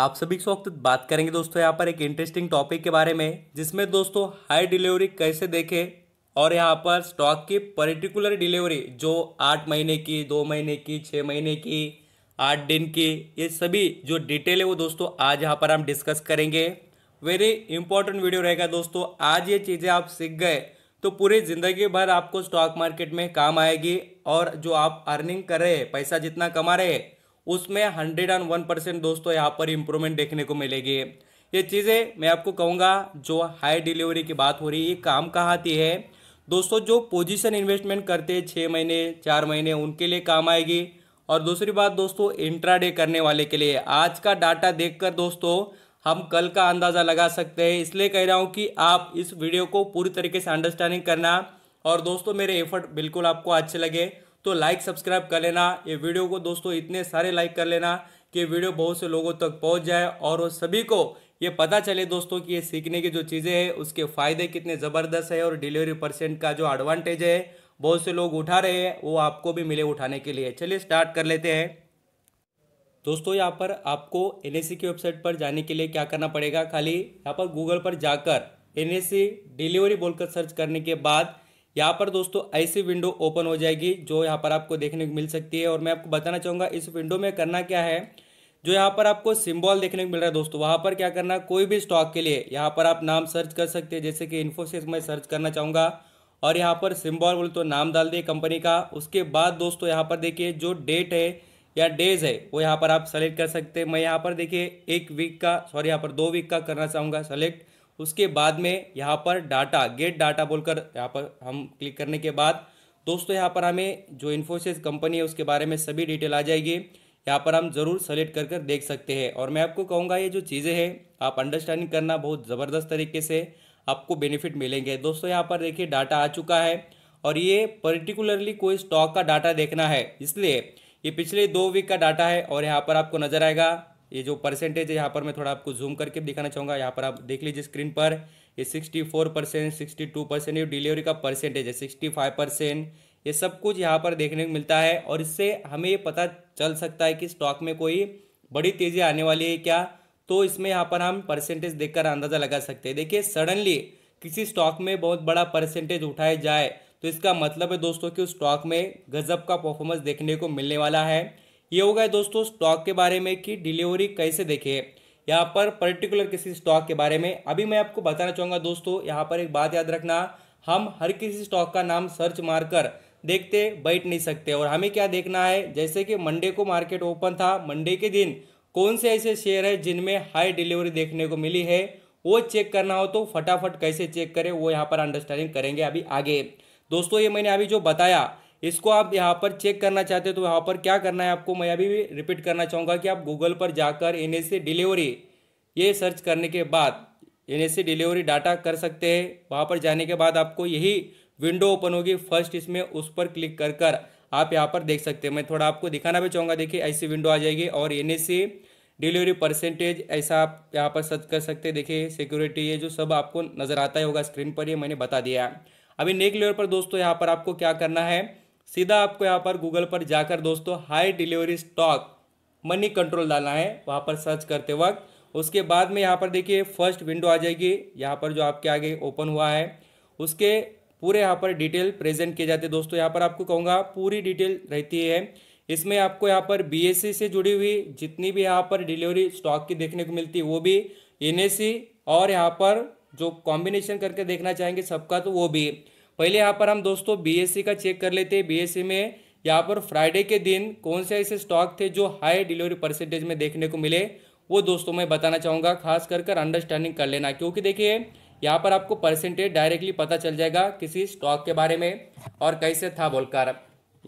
आप सभी से वक्त बात करेंगे दोस्तों यहाँ पर एक इंटरेस्टिंग टॉपिक के बारे में जिसमें दोस्तों हाई डिलीवरी कैसे देखें और यहाँ पर स्टॉक की पर्टिकुलर डिलीवरी जो आठ महीने की दो महीने की छः महीने की आठ दिन की ये सभी जो डिटेल है वो दोस्तों आज यहाँ पर हम डिस्कस करेंगे वेरी इंपॉर्टेंट वीडियो रहेगा दोस्तों आज ये चीज़ें आप सीख गए तो पूरी ज़िंदगी भर आपको स्टॉक मार्केट में काम आएगी और जो आप अर्निंग कर रहे हैं पैसा जितना कमा रहे हैं उसमें हंड्रेड एंड वन परसेंट दोस्तों यहाँ पर इम्प्रूवमेंट देखने को मिलेगी ये चीज़ें मैं आपको कहूँगा जो हाई डिलीवरी की बात हो रही है काम कहाँ आती है दोस्तों जो पोजीशन इन्वेस्टमेंट करते हैं छः महीने चार महीने उनके लिए काम आएगी और दूसरी बात दोस्तों इंट्राडे करने वाले के लिए आज का डाटा देख दोस्तों हम कल का अंदाज़ा लगा सकते हैं इसलिए कह रहा हूँ कि आप इस वीडियो को पूरी तरीके से अंडरस्टैंडिंग करना और दोस्तों मेरे एफर्ट बिल्कुल आपको अच्छे लगे तो लाइक सब्सक्राइब कर लेना ये वीडियो को दोस्तों इतने सारे लाइक कर लेना कि वीडियो बहुत से लोगों तक पहुंच जाए और वो सभी को ये पता चले दोस्तों कि ये सीखने की जो चीज़ें हैं उसके फ़ायदे कितने ज़बरदस्त है और डिलीवरी परसेंट का जो एडवांटेज है बहुत से लोग उठा रहे हैं वो आपको भी मिले उठाने के लिए चलिए स्टार्ट कर लेते हैं दोस्तों यहाँ पर आपको एन की वेबसाइट पर जाने के लिए क्या करना पड़ेगा खाली यहाँ पर गूगल पर जाकर एन डिलीवरी बोलकर सर्च करने के बाद यहाँ पर दोस्तों ऐसी विंडो ओपन हो जाएगी जो यहाँ पर आपको देखने को मिल सकती है और मैं आपको बताना चाहूँगा इस विंडो में करना क्या है जो यहाँ पर आपको सिंबल देखने को मिल रहा है दोस्तों वहाँ पर क्या करना कोई भी स्टॉक के लिए यहाँ पर आप नाम सर्च कर सकते हैं जैसे कि इन्फोसिस में सर्च करना चाहूँगा और यहाँ पर सिम्बॉल बोले तो नाम डाल दिए कंपनी का उसके बाद दोस्तों यहाँ पर देखिए जो डेट है या डेज है वो यहाँ पर आप सेलेक्ट कर सकते हैं मैं यहाँ पर देखिए एक वीक का सॉरी यहाँ पर दो वीक का करना चाहूँगा सेलेक्ट उसके बाद में यहाँ पर डाटा गेट डाटा बोलकर यहाँ पर हम क्लिक करने के बाद दोस्तों यहाँ पर हमें जो इन्फोसिस कंपनी है उसके बारे में सभी डिटेल आ जाएगी यहाँ पर हम ज़रूर सेलेक्ट कर कर देख सकते हैं और मैं आपको कहूँगा ये जो चीज़ें हैं आप अंडरस्टैंडिंग करना बहुत ज़बरदस्त तरीके से आपको बेनिफिट मिलेंगे दोस्तों यहाँ पर देखिए डाटा आ चुका है और ये पर्टिकुलरली कोई स्टॉक का डाटा देखना है इसलिए ये पिछले दो वीक का डाटा है और यहाँ पर आपको नज़र आएगा ये जो परसेंटेज है यहाँ पर मैं थोड़ा आपको जूम करके दिखाना चाहूँगा यहाँ पर आप देख लीजिए स्क्रीन पर ये sixty four percent sixty two percent ये डिलीवरी का परसेंटेज है सिक्सटी फाइव परसेंट ये सब कुछ यहाँ पर देखने को मिलता है और इससे हमें ये पता चल सकता है कि स्टॉक में कोई बड़ी तेज़ी आने वाली है क्या तो इसमें यहाँ पर हम परसेंटेज देख अंदाज़ा लगा सकते हैं देखिए सडनली किसी स्टॉक में बहुत बड़ा परसेंटेज उठाया जाए तो इसका मतलब है दोस्तों कि उस स्टॉक में गजब का परफॉर्मेंस देखने को मिलने वाला है ये हो दोस्तों स्टॉक के बारे में कि डिलीवरी कैसे देखे यहाँ पर पर्टिकुलर किसी स्टॉक के बारे में अभी मैं आपको बताना चाहूँगा दोस्तों यहाँ पर एक बात याद रखना हम हर किसी स्टॉक का नाम सर्च मारकर देखते बैठ नहीं सकते और हमें क्या देखना है जैसे कि मंडे को मार्केट ओपन था मंडे के दिन कौन से ऐसे शेयर है जिनमें हाई डिलीवरी देखने को मिली है वो चेक करना हो तो फटाफट कैसे चेक करें वो यहाँ पर अंडरस्टैंडिंग करेंगे अभी आगे दोस्तों ये मैंने अभी जो बताया इसको आप यहाँ पर चेक करना चाहते हो तो यहाँ पर क्या करना है आपको मैं अभी भी रिपीट करना चाहूँगा कि आप गूगल पर जाकर एन डिलीवरी ये सर्च करने के बाद एन डिलीवरी डाटा कर सकते हैं वहाँ पर जाने के बाद आपको यही विंडो ओपन होगी फर्स्ट इसमें उस पर क्लिक कर कर आप यहाँ पर देख सकते हैं मैं थोड़ा आपको दिखाना भी चाहूँगा देखिए ऐसी विंडो आ जाएगी और एन डिलीवरी परसेंटेज ऐसा आप यहाँ पर सर्च कर सकते हैं देखिए सिक्योरिटी ये जो सब आपको नज़र आता ही होगा स्क्रीन पर ये मैंने बता दिया अभी नेक लेवल पर दोस्तों यहाँ पर आपको क्या करना है सीधा आपको यहाँ पर गूगल पर जाकर दोस्तों high delivery stock money control डालना है वहाँ पर सर्च करते वक्त उसके बाद में यहाँ पर देखिए फर्स्ट विंडो आ जाएगी यहाँ पर जो आपके आगे ओपन हुआ है उसके पूरे यहाँ पर डिटेल प्रेजेंट किए जाते हैं दोस्तों यहाँ पर आपको कहूँगा पूरी डिटेल रहती है इसमें आपको यहाँ पर सी से जुड़ी हुई जितनी भी यहाँ पर डिलीवरी स्टॉक की देखने को मिलती है वो भी सी और यहाँ पर जो कॉम्बिनेशन करके देखना चाहेंगे सबका तो वो भी पहले यहाँ पर हम दोस्तों बीएससी का चेक कर लेते हैं बीएससी में यहाँ पर फ्राइडे के दिन कौन से ऐसे स्टॉक थे जो हाई डिलीवरी परसेंटेज में देखने को मिले वो दोस्तों मैं बताना चाहूँगा खास कर कर अंडरस्टैंडिंग कर लेना क्योंकि देखिए यहाँ पर आपको परसेंटेज डायरेक्टली पता चल जाएगा किसी स्टॉक के बारे में और कैसे था बोलकर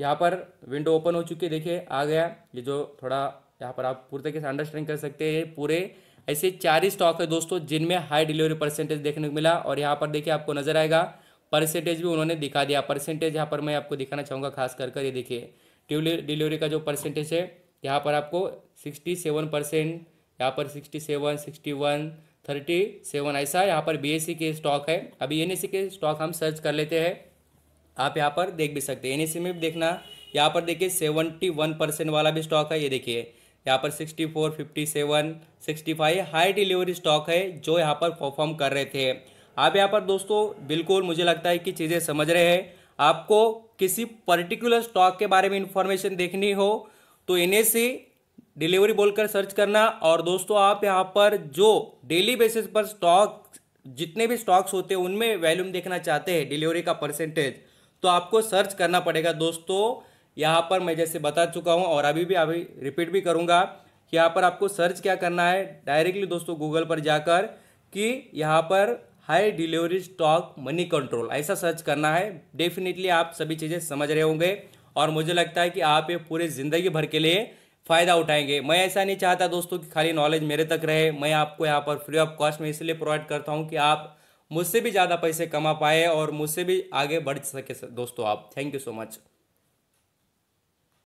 यहाँ पर विंडो ओपन हो चुकी है देखिए आ गया ये जो थोड़ा यहाँ पर आप पूरी तरीके से अंडरस्टैंड कर सकते हैं पूरे ऐसे चार ही स्टॉक है दोस्तों जिनमें हाई डिलीवरी परसेंटेज देखने को मिला और यहाँ पर देखिए आपको नजर आएगा परसेंटेज भी उन्होंने दिखा दिया परसेंटेज यहाँ पर मैं आपको दिखाना चाहूँगा खास कर कर ये देखिए डिलीवरी का जो परसेंटेज है यहाँ पर आपको सिक्सटी सेवन परसेंट यहाँ पर sixty seven sixty one thirty seven ऐसा यहाँ पर बी के स्टॉक है अभी एन के स्टॉक हम सर्च कर लेते हैं आप यहाँ पर देख भी सकते हैं एन में भी देखना यहाँ पर देखिए सेवेंटी वन परसेंट वाला भी स्टॉक है ये देखिए यहाँ पर sixty four fifty seven sixty five high delivery stock है जो यहाँ पर परफॉर्म कर रहे थे आप यहाँ पर दोस्तों बिल्कुल मुझे लगता है कि चीज़ें समझ रहे हैं आपको किसी पर्टिकुलर स्टॉक के बारे में इंफॉर्मेशन देखनी हो तो इन्हें से डिलीवरी बोलकर सर्च करना और दोस्तों आप यहाँ पर जो डेली बेसिस पर स्टॉक जितने भी स्टॉक्स होते हैं उनमें वैल्यूम देखना चाहते हैं डिलीवरी का परसेंटेज तो आपको सर्च करना पड़ेगा दोस्तों यहाँ पर मैं जैसे बता चुका हूँ और अभी भी अभी रिपीट भी करूँगा यहाँ पर आपको सर्च क्या करना है डायरेक्टली दोस्तों गूगल पर जाकर कि यहाँ पर high delivery stock money control ऐसा सर्च करना है डेफिनेटली आप सभी चीज़ें समझ रहे होंगे और मुझे लगता है कि आप ये पूरे ज़िंदगी भर के लिए फ़ायदा उठाएंगे मैं ऐसा नहीं चाहता दोस्तों कि खाली नॉलेज मेरे तक रहे मैं आपको यहाँ पर फ्री ऑफ कॉस्ट में इसलिए प्रोवाइड करता हूँ कि आप मुझसे भी ज़्यादा पैसे कमा पाए और मुझसे भी आगे बढ़ सके दोस्तों आप थैंक यू सो मच